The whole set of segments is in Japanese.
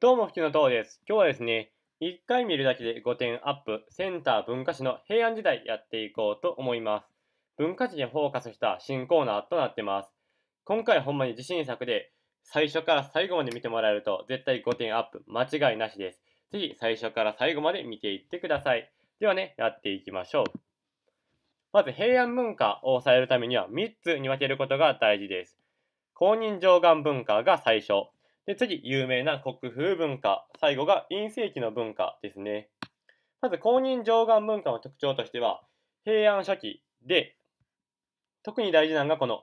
どうも、吹きのとうです。今日はですね、1回見るだけで5点アップ、センター文化史の平安時代やっていこうと思います。文化史にフォーカスした新コーナーとなってます。今回ほんまに自信作で、最初から最後まで見てもらえると絶対5点アップ、間違いなしです。ぜひ最初から最後まで見ていってください。ではね、やっていきましょう。まず平安文化を抑えるためには3つに分けることが大事です。公認上岸文化が最初。で、次、有名な国風文化。最後が陰性期の文化ですね。まず、公認上岸文化の特徴としては、平安初期で、特に大事なのがこの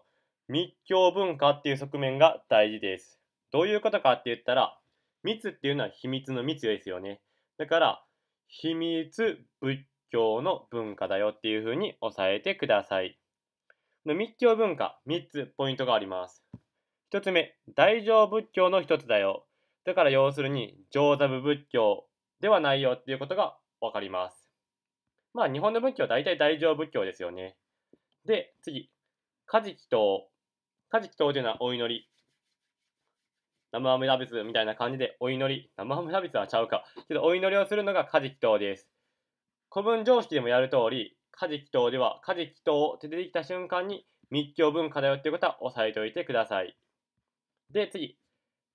密教文化っていう側面が大事です。どういうことかって言ったら、密っていうのは秘密の密ですよね。だから、秘密仏教の文化だよっていうふうに押さえてください。密教文化、3つポイントがあります。1つ目、大乗仏教の1つだよ。だから要するに、上座部仏教ではないよっていうことが分かります。まあ、日本の仏教は大体大乗仏教ですよね。で、次、カジキと、カジキ島というのはお祈り。ナムアムラスみたいな感じで、お祈り。ナムアムラビスはちゃうか。けど、お祈りをするのがカジキ島です。古文常識でもやる通り、カジキ島では、カジキ島って出てきた瞬間に、密教文化だよっていうことは押さえておいてください。で、次。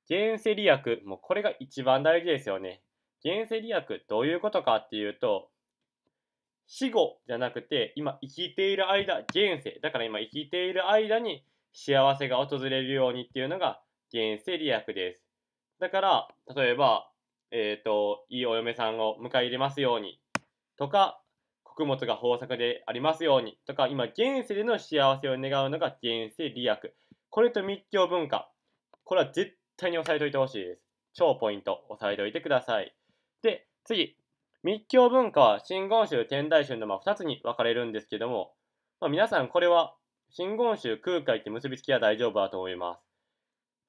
原生理薬。もうこれが一番大事ですよね。原生理薬、どういうことかっていうと、死後じゃなくて、今生きている間、現世。だから今生きている間に幸せが訪れるようにっていうのが現世利益です。だから、例えば、えっ、ー、と、いいお嫁さんを迎え入れますようにとか、穀物が豊作でありますようにとか、今現世での幸せを願うのが現世利益。これと密教文化。これは絶対に押さえておいてほしいです。超ポイント、押さえておいてください。で、次。密教文化は真言宗、天台宗のま2つに分かれるんですけども、まあ、皆さんこれは真言宗、空海って結びつきは大丈夫だと思いま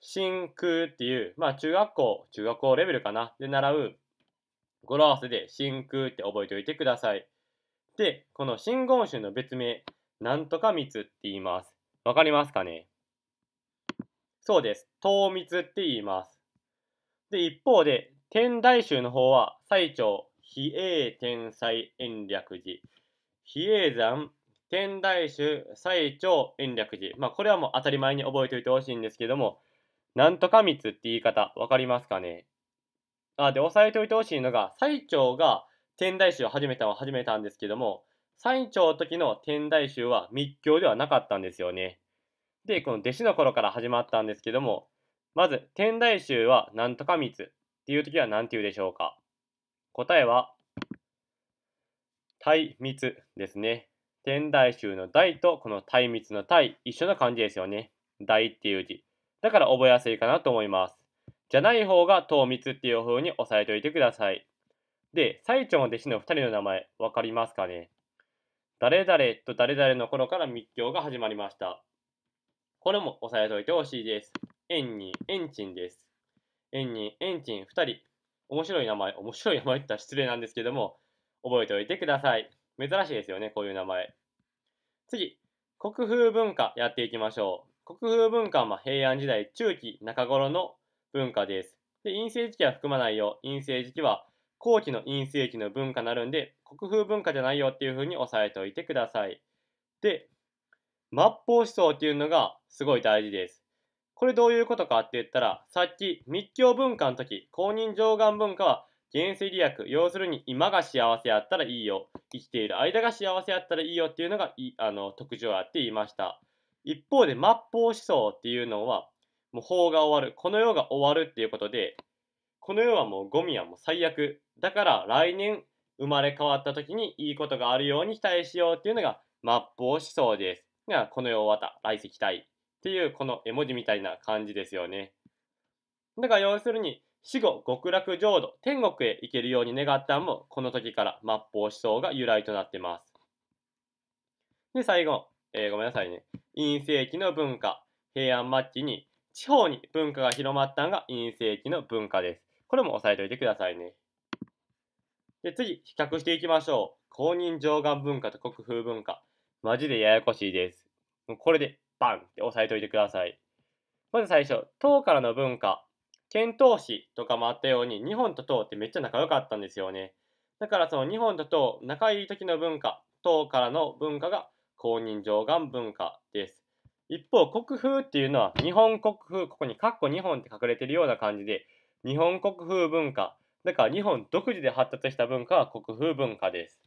す。真空っていう、まあ中学校、中学校レベルかな、で習う語呂合わせで真空って覚えておいてください。で、この真言宗の別名、なんとか密って言います。わかりますかねそうです。糖蜜って言います。で、一方で、天台宗の方は、最長、比叡天才延暦寺。比叡山、天台宗、最長延暦寺。まあ、これはもう当たり前に覚えておいてほしいんですけども、なんとか密って言い方、わかりますかねあ、で、押さえておいてほしいのが、最長が天台宗を始めたのは始めたんですけども、最長の時の天台宗は密教ではなかったんですよね。で、この弟子の頃から始まったんですけども、まず、天台宗はなんとか密っていう時は何て言うでしょうか答えは、対密ですね。天台宗の大とこの対密の対、一緒の漢字ですよね。大っていう字。だから覚えやすいかなと思います。じゃない方が糖密っていう風に押さえておいてください。で、最長の弟子の2人の名前、わかりますかね誰々と誰々の頃から密教が始まりました。これも押さえておいてほしいです。円にエンチンです。円にエンチン2人。面白い名前、面白い名前って言ったら失礼なんですけども、覚えておいてください。珍しいですよね、こういう名前。次、国風文化やっていきましょう。国風文化は平安時代中期中頃の文化です。で、陰性時期は含まないよ。陰性時期は後期の陰性期の文化になるんで、国風文化じゃないよっていうふうに押さえておいてください。で、末法思想っていうのがすごい大事です。これどういうことかって言ったら、さっき密教文化の時、公認上眼文化は原生。利薬、要するに今が幸せやったらいいよ、生きている間が幸せやったらいいよっていうのがいあの特徴やって言いました。一方で末法思想っていうのは、もう法が終わる、この世が終わるっていうことで、この世はもうゴミはもう最悪。だから来年生まれ変わった時にいいことがあるように期待しようっていうのが末法思想です。にはこの世を渡、来世期待っていうこの絵文字みたいな感じですよね。だから要するに、死後極楽浄土、天国へ行けるように願ったんも、この時から末法思想が由来となってます。で、最後、えー、ごめんなさいね。陰性期の文化、平安末期に、地方に文化が広まったんが陰性期の文化です。これも押さえておいてくださいね。で、次、比較していきましょう。公認上岸文化と国風文化。マジでややこしいです。もうこれでバンって押さえておいてください。まず最初、唐からの文化。遣唐使とかもあったように、日本と唐ってめっちゃ仲良かったんですよね。だからその日本と唐、仲いい時の文化、唐からの文化が公認上岸文化です。一方、国風っていうのは日本国風、ここにカッコ日本って隠れてるような感じで、日本国風文化。だから日本独自で発達した文化は国風文化です。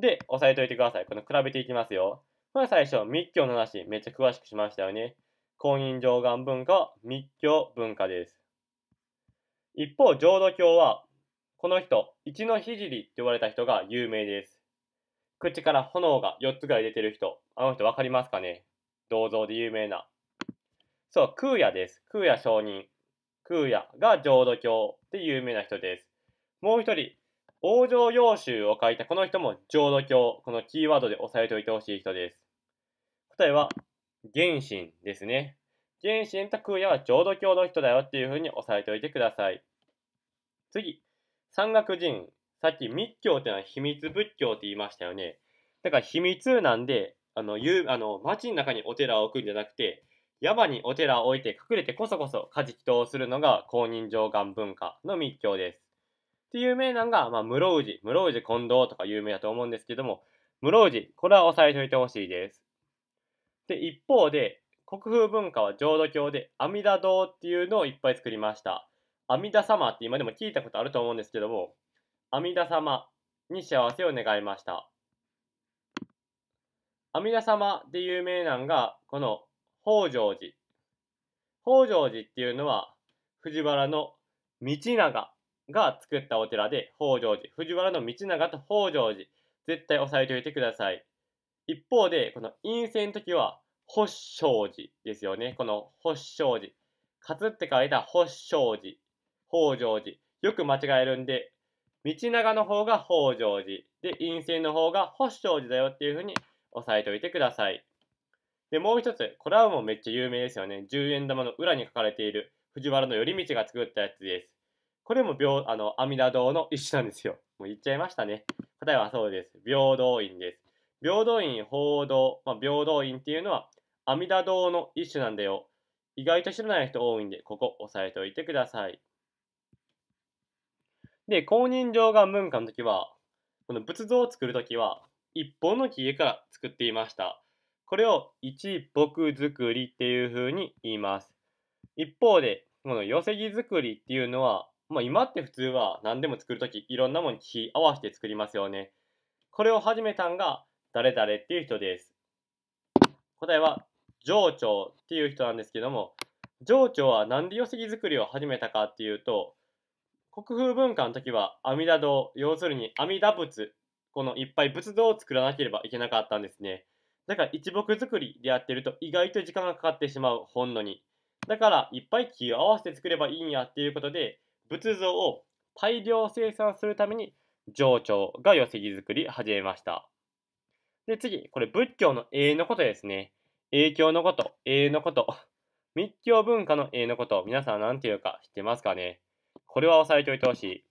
で、押さえておいてください。この比べていきますよ。まあ、最初、密教の話、めっちゃ詳しくしましたよね。公認上岸文化は密教文化です。一方、浄土教は、この人、一の聖って言われた人が有名です。口から炎が4つぐらい出てる人、あの人わかりますかね銅像で有名な。そう、空也です。空也上人。空也が浄土教で有名な人です。もう一人、往生要集を書いたこの人も浄土教、このキーワードで押さえておいてほしい人です。答えは、原神ですね。原神と空也は浄土教の人だよっていうふうに押さえておいてください。次、山岳人。さっき密教っていうのは秘密仏教って言いましたよね。だから秘密なんで、あの、ゆあの町の中にお寺を置くんじゃなくて、山にお寺を置いて隠れてこそこそ家事祈祷をするのが公認上願文化の密教です。ってう名なのが、まあ、室氏、室氏近藤とか有名だと思うんですけども、室氏、これは押さえておいてほしいです。で、一方で、国風文化は浄土教で阿弥陀堂っていうのをいっぱい作りました。阿弥陀様って今でも聞いたことあると思うんですけども、阿弥陀様に幸せを願いました。阿弥陀様で有名なのが、この北条寺。北条寺っていうのは、藤原の道長が作ったお寺で北条寺、藤原道長と北条寺、絶対押さえておいてください。一方で、この陰性の時は、発祥寺ですよね。この発祥寺。かつって書いた発祥寺、北条寺。よく間違えるんで、道長の方が北条寺、で、陰性の方が発祥寺だよっていうふうに押さえておいてください。で、もう一つ、これはもうめっちゃ有名ですよね。十円玉の裏に書かれている藤原の頼道が作ったやつです。これも平あの阿弥陀堂の一種なんですよ。もう言っちゃいましたね。答えはそうです。平等院です。平等院、報道、まあ、平等院っていうのは阿弥陀堂の一種なんだよ。意外と知らない人多いんで、ここ押さえておいてください。で、公認上が文化の時は、この仏像を作る時は、一本の木から作っていました。これを一木作りっていう風に言います。一方で、この寄木作りっていうのは、まあ、今って普通は何でも作るときいろんなものに気合わせて作りますよね。これを始めたんが誰々っていう人です。答えは情長っていう人なんですけども情長は何で寄席作りを始めたかっていうと国風文化の時は阿弥陀堂要するに阿弥陀仏このいっぱい仏像を作らなければいけなかったんですね。だから一木作りでやってると意外と時間がかかってしまう本のに。だからいっぱい木を合わせて作ればいいんやっていうことで仏像を大量生産するために上長が寄席作り始めました。で、次、これ仏教の永遠のことですね。影響のこと、永遠のこと。密教文化の永遠のこと、皆さん何て言うか知ってますかねこれは押さえておいてほしい。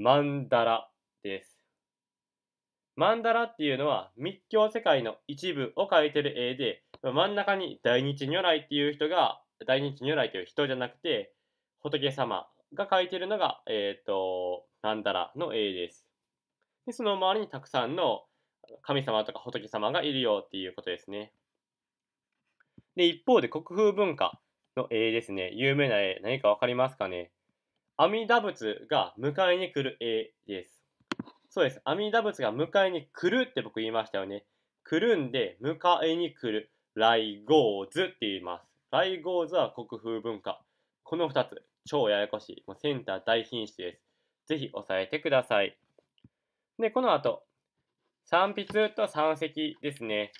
マンダラです。マンダラっていうのは密教世界の一部を描いてる絵で、真ん中に大日如来っていう人が、大日如来という人じゃなくて、仏様が書いてるのが、えっ、ー、と、なんだらの A です。で、その周りにたくさんの神様とか仏様がいるよっていうことですね。で、一方で国風文化の A ですね。有名な A、何かわかりますかね阿弥陀仏が迎えに来る A です。そうです。阿弥陀仏が迎えに来るって僕言いましたよね。来るんで、迎えに来る。来合図って言います。来合図は国風文化。この2つ。超ややこしい。もうセンター大品質です。ぜひ押さえてください。で、この後、三筆と三石ですね。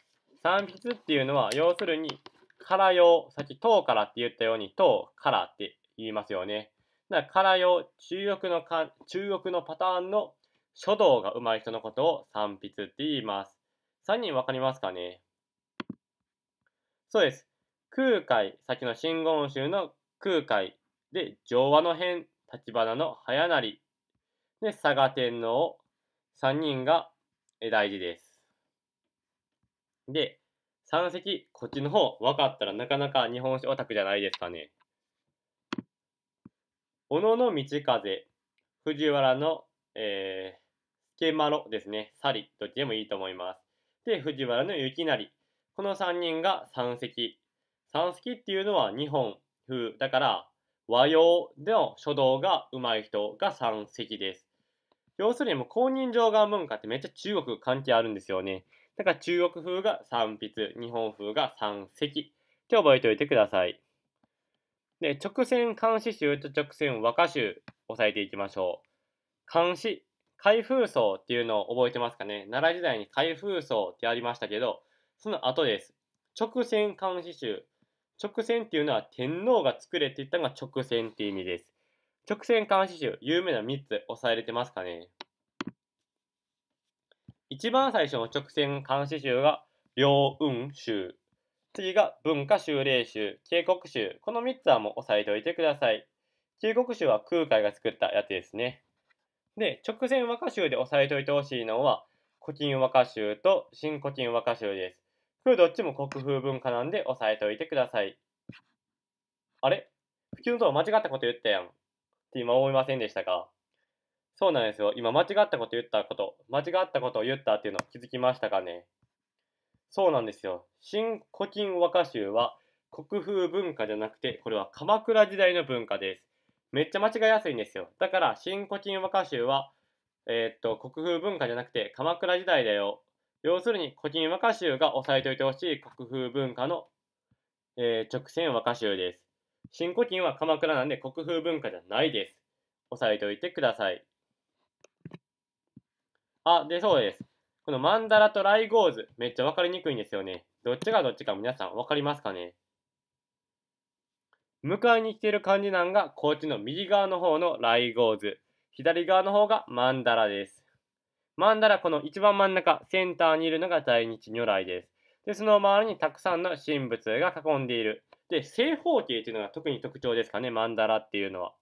三筆っていうのは、要するに、から用、さっき、唐からって言ったように、唐からって言いますよね。だから、用、中国のか、中国のパターンの書道が上手い人のことを三筆って言います。3人分かりますかねそうです。空海、先の真言宗の空海で、上和の変、立花の早成。で、佐賀天皇、3人が大事です。で、三席、こっちの方、分かったらなかなか日本史オタクじゃないですかね。小野道風、藤原の、えー、スケマロですね、サリ、どっちでもいいと思います。で、藤原の雪成。この3人が三席。三席っていうのは日本風。だから、和洋での書道が上手い人が三席です。要するにもう公認上が文化ってめっちゃ中国関係あるんですよね。だから中国風が三筆、日本風が三席って覚えておいてください。で、直線監視集と直線和歌集押さえていきましょう。監視、開封層っていうのを覚えてますかね奈良時代に開封層ってありましたけど、その後です。直線監視集、直線っていうのは天皇が作れって言ったのが直線っていう意味です。直線監視集、有名な3つ押さえれてますかね一番最初の直線監視集が両運集。次が文化修例集、警告集。この3つはもう押さえておいてください。警告集は空海が作ったやつですね。で、直線和歌集で押さえておいてほしいのは、古今和歌集と新古今和歌集です。これどっちも国風文化なんで押さえておいてください。あれ普及のと間違ったこと言ったやん。って今思いませんでしたかそうなんですよ。今間違ったこと言ったこと、間違ったことを言ったっていうの気づきましたかねそうなんですよ。新古今和歌集は国風文化じゃなくて、これは鎌倉時代の文化です。めっちゃ間違いやすいんですよ。だから、新古今和歌集は、えー、っと、国風文化じゃなくて鎌倉時代だよ要するに、古今和歌集が押さえておいてほしい国風文化の、えー、直線和歌集です。新古今は鎌倉なんで国風文化じゃないです。押さえておいてください。あ、で、そうです。このマンダラとライゴーズ、めっちゃわかりにくいんですよね。どっちがどっちか皆さんわかりますかね迎えに来ている漢字なんが、こっちの右側の方のライゴーズ、左側の方がマンダラです。マンダラこの一番真ん中、センターにいるのが在日如来です。で、その周りにたくさんの神仏が囲んでいる。で、正方形というのが特に特徴ですかね、マンダラっていうのは。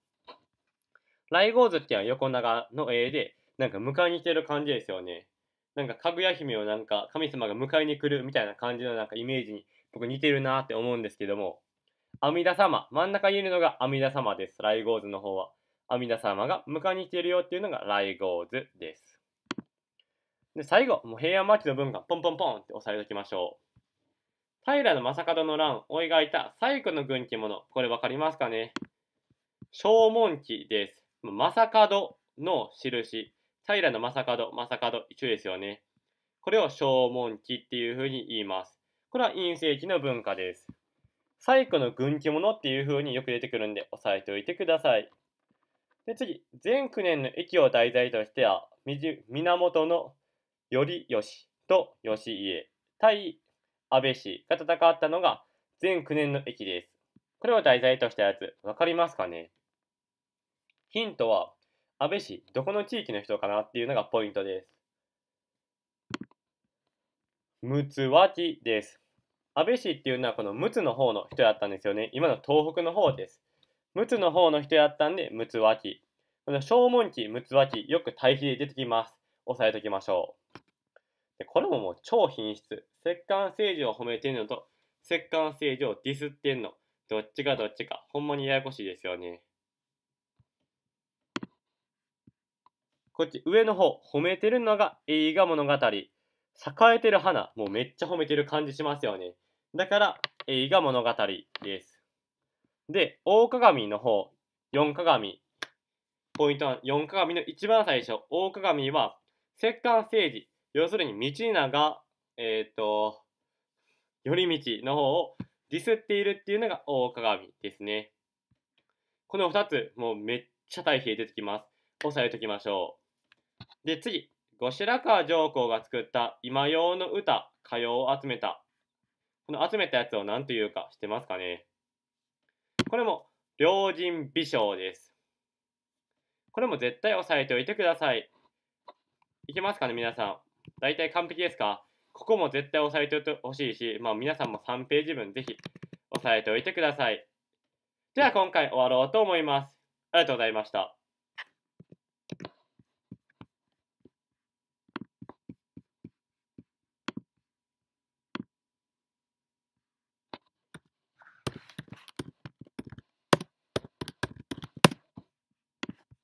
ライゴーズっていうのは横長の絵で、なんか迎えに来てる感じですよね。なんかかぐや姫をなんか神様が迎えに来るみたいな感じのなんかイメージに僕似てるなって思うんですけども。阿弥陀様、真ん中にいるのが阿弥陀様です。ライゴーズの方は。阿弥陀様が迎えに来てるよっていうのがライゴーズです。で、最後、もう平安末期の文がポンポンポンって押さえておきましょう。平将門の乱を描いた最古の軍記物、これ分かりますかね正門記です。正門の印。平将門、正門、一緒ですよね。これを正門記っていうふうに言います。これは陰性期の文化です。最古の軍記物っていうふうによく出てくるんで押さえておいてください。で次、全9年の駅を題材としては、源のよしと吉家対安倍氏が戦ったのが全9年の駅です。これを題材としたやつ、わかりますかねヒントは、安倍氏、どこの地域の人かなっていうのがポイントです。むつわきです。安倍氏っていうのはこのむつの方の人やったんですよね。今の東北の方です。むつの方の人やったんで、むつわき。この正門記、むつわき、よく対比で出てきます。押さえておきましょう。でこれももう超品質。摂関政治を褒めてんのと、摂関政治をディスってんの。どっちがどっちか。ほんまにややこしいですよね。こっち上の方、褒めてるのが映画物語。栄えてる花。もうめっちゃ褒めてる感じしますよね。だから、映画物語です。で、大鏡の方、四鏡。ポイントは4鏡の一番最初、大鏡は摂関政治要するに道長えっ、ー、と頼道の方をディスっているっていうのが大鏡ですねこの2つもうめっちゃ対比出てきます押さえときましょうで次後白河上皇が作った今用の歌歌謡を集めたこの集めたやつを何というか知ってますかねこれも良人美少ですこれも絶対押さえておいてくださいいけますかね、皆さん。大体完璧ですかここも絶対押さえておいてほしいし、まあ、皆さんも3ページ分ぜひ押さえておいてください。では今回終わろうと思います。ありがとうございました。